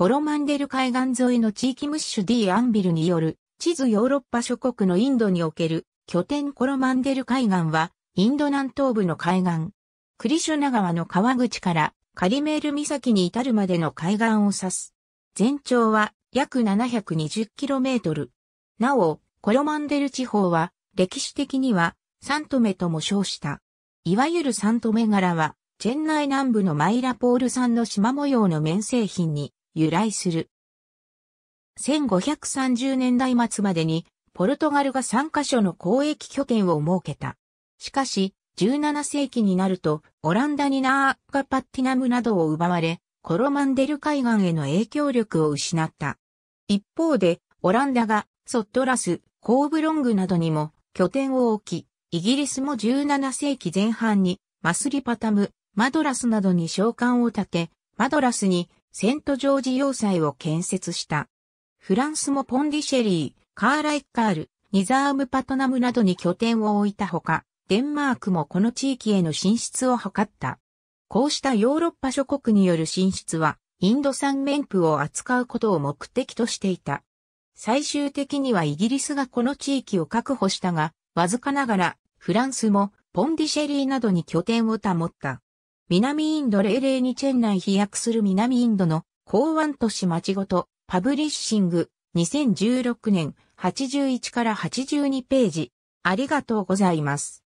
コロマンデル海岸沿いの地域ムッシュ D アンビルによる地図ヨーロッパ諸国のインドにおける拠点コロマンデル海岸はインド南東部の海岸。クリシュナ川の川口からカリメール岬に至るまでの海岸を指す。全長は約 720km。なお、コロマンデル地方は歴史的にはサントメとも称した。いわゆるサントメ柄は、チェン内南部のマイラポール産の縞模様の綿製品に由来する。1530年代末までに、ポルトガルが3カ所の交易拠点を設けた。しかし、17世紀になると、オランダにナーガパッティナムなどを奪われ、コロマンデル海岸への影響力を失った。一方で、オランダがソットラス、コーブロングなどにも拠点を置き、イギリスも17世紀前半にマスリパタム、マドラスなどに召喚を立て、マドラスにセントジョージ要塞を建設した。フランスもポンディシェリー、カーライッカール、ニザームパトナムなどに拠点を置いたほか、デンマークもこの地域への進出を図った。こうしたヨーロッパ諸国による進出は、インド産綿布を扱うことを目的としていた。最終的にはイギリスがこの地域を確保したが、わずかながら、フランスもポンディシェリーなどに拠点を保った。南インド00にチェン内飛躍する南インドの港湾都市町ごと、パブリッシング、2016年81から82ページ。ありがとうございます。